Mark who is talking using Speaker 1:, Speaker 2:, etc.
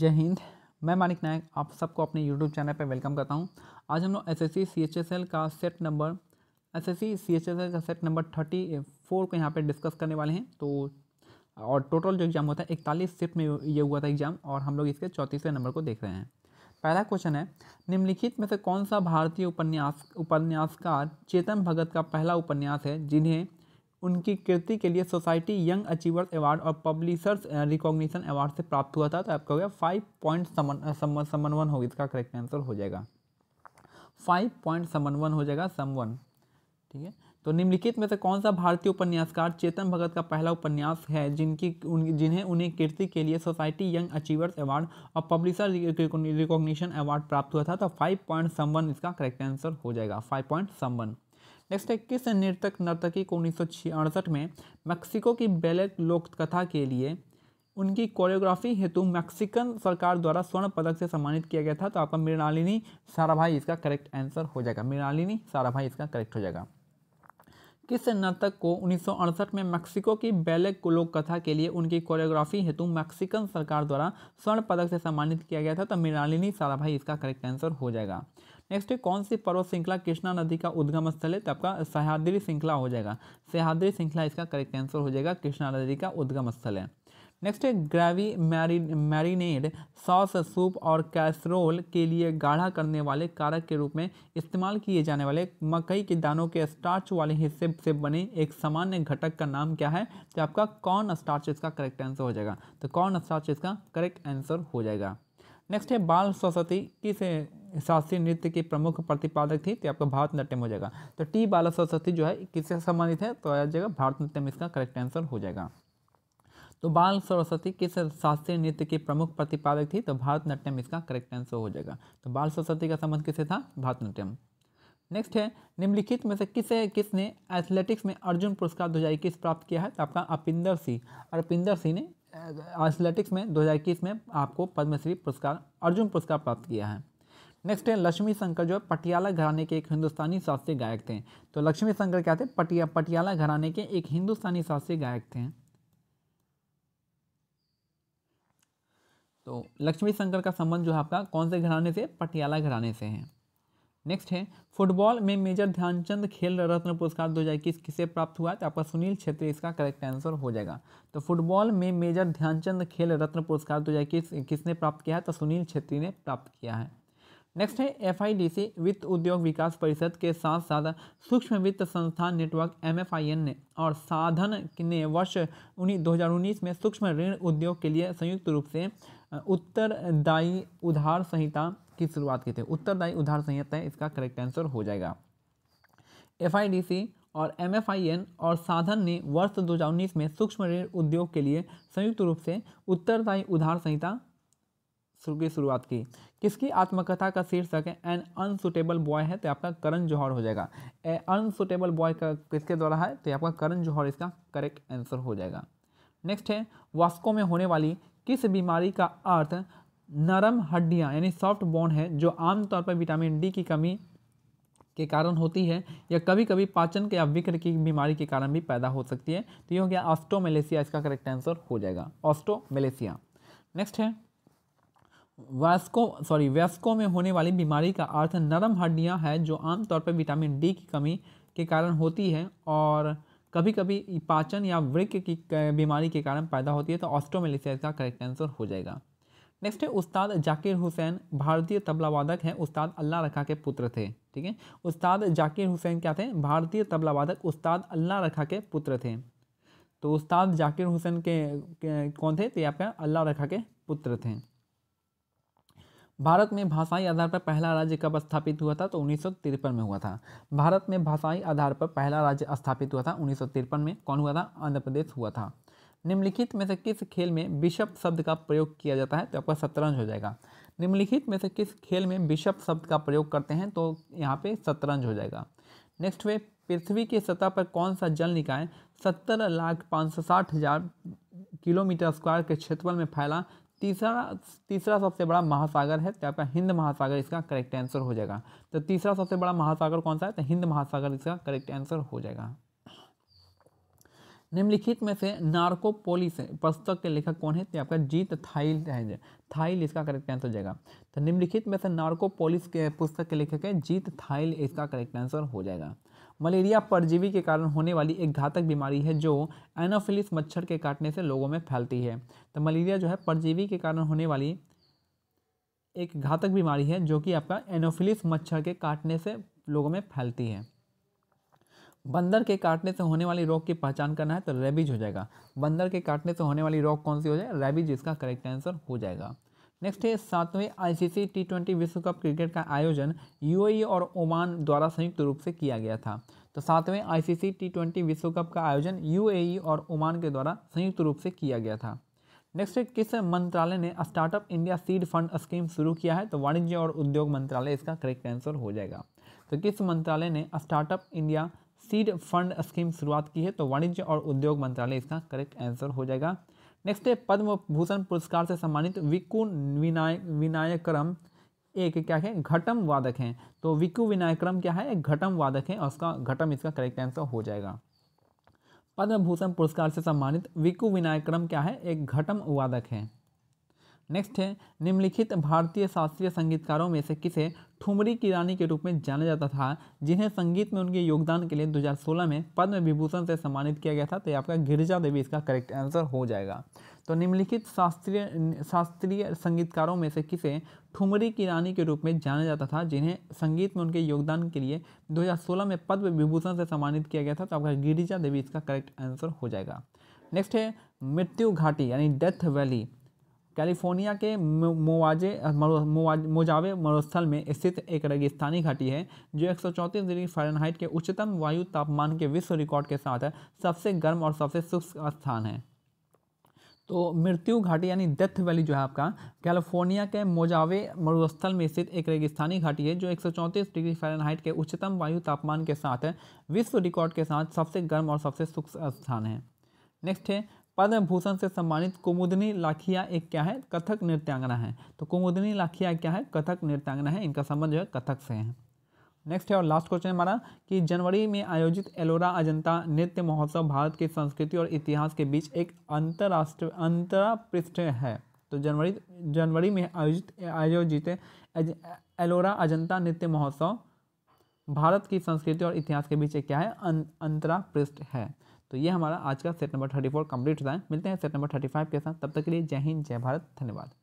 Speaker 1: जय हिंद मैं मानिक नायक आप सबको अपने यूट्यूब चैनल पर वेलकम करता हूं आज हम लोग एस एस सी का set number S S C का सेट नंबर थर्टी फोर को यहाँ पर डिस्कस करने वाले हैं तो और टोटल जो एग्ज़ाम होता है इकतालीस सेट में ये हुआ था एग्ज़ाम और हम लोग इसके चौंतीसवें नंबर को देख रहे हैं पहला क्वेश्चन है निम्नलिखित में से कौन सा भारतीय उपन्यास उपन्यासकार चेतन भगत का पहला उपन्यास है जिन्हें उनकी कृति के लिए सोसाइटी यंग अचीवर्स अवार्ड और पब्लिशर्स रिकॉग्निशन अवार्ड से प्राप्त हुआ था तो आपका हो गया फाइव पॉइंट समन होगी इसका करेक्ट आंसर हो जाएगा फाइव पॉइंट समन वन हो जाएगा समवन ठीक है तो निम्नलिखित में से कौन सा भारतीय उपन्यासकार चेतन भगत का पहला उपन्यास है जिनकी उन जिन्हें उन्हें कीर्ति के लिए सोसाइटी यंग अचीवर्स अवार्ड और पब्लिशर रिकॉग्निशन अवार्ड प्राप्त हुआ था तो फाइव पॉइंट समवन इसका करेक्ट आंसर हो जाएगा फाइव पॉइंट समवन नेक्स्ट है किस नृतक नर्तकी को उन्नीस में मैक्सिको की बेलेट कथा के लिए उनकी कोरियोग्राफी हेतु मैक्सिकन सरकार द्वारा स्वर्ण पदक से सम्मानित किया गया था तो आपका मृणालिनी साराभाई इसका करेक्ट आंसर हो जाएगा मृणालिनी साराभाई इसका करेक्ट हो जाएगा किस नर्तक को उन्नीस में मैक्सिको की बेले लोक कथा के लिए उनकी कोरियोग्राफी हेतु मैक्सिकन सरकार द्वारा स्वर्ण पदक से सम्मानित किया गया था तो मृणालिनी साराभाई इसका करेक्ट आंसर हो जाएगा नेक्स्ट है कौन सी पर्वत श्रृंखला कृष्णा नदी का उद्गम स्थल है तो आपका सह्याद्री श्रृंखला हो जाएगा सह्याद्री श्रृंखला इसका करेक्ट आंसर हो जाएगा कृष्णा नदी का उद्गम स्थल है नेक्स्ट है ग्रेवी मैरी मैरिनेड सॉस सूप और कैसरोल के लिए गाढ़ा करने वाले कारक के रूप में इस्तेमाल किए जाने वाले मकई के दानों के स्टार्च वाले हिस्से से बने एक सामान्य घटक का नाम क्या है तो आपका कॉर्न स्टार्च इसका करेक्ट आंसर हो जाएगा तो कॉर्न स्टार्च इसका करेक्ट आंसर हो जाएगा नेक्स्ट है बाल सरस्वती किस शास्त्रीय नृत्य के प्रमुख प्रतिपादक थी तो आपका भारत नाट्यम हो जाएगा तो टी बाल सरस्वती जो है किससे संबंधित है तो आ जाएगा भारत नाट्यम इसका करेक्ट आंसर हो जाएगा तो बाल सरस्वती किस शास्त्रीय नृत्य की प्रमुख प्रतिपादक थी तो भारत नाट्यम इसका करेक्ट आंसर हो जाएगा तो बाल सरस्वती का संबंध किससे था भारत नाट्यम नेक्स्ट है निम्नलिखित में से किसे किसने एथलेटिक्स में अर्जुन पुरस्कार दो हजार प्राप्त किया है तो आपका अपिंदर सिंह अरपिंदर सिंह ने एथलेटिक्स में 2021 में आपको पद्मश्री पुरस्कार अर्जुन पुरस्कार प्राप्त किया है नेक्स्ट है लक्ष्मी शंकर जो है पटियाला घराने के एक हिंदुस्तानी शास्त्रीय गायक थे तो लक्ष्मी शंकर क्या थे पटिया पटियाला घराने के एक हिंदुस्तानी शास्त्रीय गायक थे तो लक्ष्मी शंकर का संबंध जो है आपका कौन से घराने से पटियाला घराने से है नेक्स्ट है फुटबॉल में मेजर ध्यानचंद खेल रत्न पुरस्कार दो हज़ार इक्कीस किसे प्राप्त हुआ तो आपका सुनील छेत्री इसका करेक्ट आंसर हो जाएगा तो फुटबॉल में मेजर ध्यानचंद खेल रत्न पुरस्कार दो हजार इक्कीस किसने प्राप्त किया है तो सुनील छेत्री ने प्राप्त किया है नेक्स्ट है एफ आई वित्त उद्योग विकास परिषद के साथ साथ सूक्ष्म वित्त संस्थान नेटवर्क एम ने और साधन ने वर्ष हजार उन्नीस में सूक्ष्म ऋण उद्योग के लिए संयुक्त रूप से उत्तरदायी उधार संहिता की शुरुआत की थी उत्तरदायी उधार संहिताएँ इसका करेक्ट आंसर हो जाएगा एफ और एम और साधन ने वर्ष दो में सूक्ष्म ऋण उद्योग के लिए संयुक्त रूप से उत्तरदायी उधार संहिता की शुरुआत की किसकी आत्मकथा का शीर्षक है एन अनसुटेबल बॉय है तो आपका करण जौहर हो जाएगा ए अनसुटेबल बॉय का किसके द्वारा है तो आपका करण जौहर इसका करेक्ट आंसर हो जाएगा नेक्स्ट है वास्को में होने वाली किस बीमारी का अर्थ नरम हड्डियाँ यानी सॉफ्ट बोन है जो आमतौर पर विटामिन डी की कमी के कारण होती है या कभी कभी पाचन के या विक्र की बीमारी के कारण भी पैदा हो सकती है तो ये हो गया ऑस्टोमेलेसिया इसका करेक्ट आंसर हो जाएगा ऑस्टोमेलेसिया नेक्स्ट है वैस्को सॉरी वैस्को में होने वाली बीमारी का अर्थ नरम हड्डियां है जो आमतौर पर विटामिन डी की कमी के कारण होती है और कभी कभी पाचन या वृक्ष की बीमारी के कारण पैदा होती है तो ऑस्टोमेलेसिया इसका करेक्ट आंसर हो जाएगा नेक्स्ट है उस्ताद जाकिर हुसैन भारतीय तबला वादक हैं उस्ताद अल्लाह रखा के पुत्र थे ठीक है उस्ताद जाकिर हुसैन क्या थे भारतीय तबला वादक उस्ताद अल्लाह रखा के पुत्र थे तो उस्ताद जाकिर हुसैन के, के कौन थे तो यहाँ पे अल्लाह रखा के पुत्र थे भारत में भाषाई आधार पर पहला राज्य कब स्थापित हुआ था तो उन्नीस में हुआ था भारत में भाषाई आधार पर पहला राज्य स्थापित हुआ था उन्नीस में कौन हुआ था आंध्र प्रदेश हुआ था निम्नलिखित में से किस खेल में बिशप शब्द का प्रयोग किया जाता है तो आपका शतरंज हो जाएगा निम्नलिखित में से किस खेल में बिशप शब्द का प्रयोग करते हैं तो यहाँ पे शतरंज हो जाएगा नेक्स्ट वे पृथ्वी की सतह पर कौन सा जल निकाय सत्तर लाख पाँच सौ साठ हज़ार किलोमीटर स्क्वायर के क्षेत्रफल में फैला तीसरा तीसरा सबसे बड़ा महासागर है तो आपका हिंद महासागर इसका करेक्ट आंसर हो जाएगा तो तीसरा सबसे बड़ा महासागर कौन सा है तो हिंद महासागर इसका करेक्ट आंसर हो जाएगा निम्नलिखित में से नार्कोपोलिस पुस्तक के लेखक कौन है तो आपका जीत थाइल है थाइल इसका करेक्ट आंसर हो जाएगा तो निम्नलिखित में से नार्कोपोलिस के पुस्तक के लेखक है जीत थाइल इसका करेक्ट आंसर हो जाएगा मलेरिया परजीवी के कारण होने वाली एक घातक बीमारी है जो एनोफिलिस मच्छर के काटने से लोगों में फैलती है तो मलेरिया जो है परजीवी के कारण होने वाली एक घातक बीमारी है जो कि आपका एनोफिलिस मच्छर के काटने से लोगों में फैलती है बंदर के काटने से होने वाली रोग की पहचान करना है तो रेबीज हो जाएगा बंदर के काटने से होने वाली रोग कौन सी हो जाए रेबीज इसका करेक्ट आंसर हो जाएगा नेक्स्ट है सातवें आईसीसी टी ट्वेंटी विश्व कप क्रिकेट का आयोजन यूएई e और ओमान द्वारा संयुक्त रूप से किया गया था तो सातवें आईसीसी टी ट्वेंटी विश्व कप का आयोजन यूएई e और ओमान के द्वारा संयुक्त रूप से किया गया था नेक्स्ट है किस मंत्रालय ने startup India seed fund scheme शुरू किया है तो वाणिज्य और उद्योग मंत्रालय इसका करेक्ट आंसर हो जाएगा तो किस मंत्रालय ने startup India seed fund scheme शुरुआत की है तो वाणिज्य और उद्योग मंत्रालय इसका करेक्ट आंसर हो जाएगा नेक्स्ट है पद्म भूषण पुरस्कार से सम्मानित विकु विनाय विनायक्रम एक क्या है घटम वादक हैं तो विकु विनायक्रम क्या है घटम वादक है और उसका घटम इसका करेक्ट आंसर हो जाएगा पद्म भूषण पुरस्कार से सम्मानित विकु विनायक्रम क्या है एक घटम वादक है नेक्स्ट है निम्नलिखित भारतीय शास्त्रीय संगीतकारों में से किसे ठुमरी की रानी के रूप में जाना जाता था जिन्हें संगीत में उनके योगदान के लिए 2016 में पद्म विभूषण से सम्मानित किया गया था तो आपका गिरिजा देवी इसका करेक्ट आंसर हो जाएगा तो निम्नलिखित शास्त्रीय शास्त्रीय संगीतकारों में से किसे ठुमरी की रानी के रूप में जाना जाता था जिन्हें संगीत में उनके योगदान के लिए दो में पद्म विभूषण से सम्मानित किया गया था तो आपका गिरिजा देवी इसका करेक्ट आंसर हो जाएगा नेक्स्ट है मृत्यु घाटी यानी डेथ वैली कैलिफोर्निया के मोवाजे मोजावे मरुस्थल में स्थित एक रेगिस्तानी घाटी है जो एक डिग्री फ़ारेनहाइट के उच्चतम वायु तापमान के विश्व रिकॉर्ड के साथ सबसे गर्म और सबसे शुष्क स्थान है तो मृत्यु घाटी यानी डेथ वैली जो है आपका कैलिफोर्निया के मोजावे मरुस्थल में स्थित एक रेगिस्तानी घाटी है जो एक डिग्री फ़ारेनहाइट के उच्चतम वायु तापमान के साथ विश्व रिकॉर्ड के साथ सबसे गर्म और सबसे शुष्क स्थान है नेक्स्ट है पद्म भूषण से सम्मानित कुमुदनी लाखिया एक क्या है कथक नृत्यांगना है तो कुमुदनी लाखिया क्या है कथक नृत्यांगना है इनका संबंध जो है कथक से है नेक्स्ट है और लास्ट क्वेश्चन हमारा कि जनवरी में आयोजित एलोरा अजंता नृत्य महोत्सव भारत की संस्कृति और इतिहास के बीच एक अंतर्राष्ट्रीय अंतरापृष्ठ है तो जनवरी जनवरी में आयोजित आयोजित एलोरा अजंता नृत्य महोत्सव भारत की संस्कृति और इतिहास के बीच एक क्या है अं, अंतरा पृष्ठ है तो ये हमारा आज का set number thirty four complete होता है मिलते हैं सेट नंबर थर्टी फाइव के साथ तब तक के लिए जय हिंद जय भारत धन्यवाद